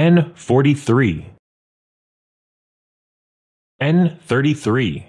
N43 N33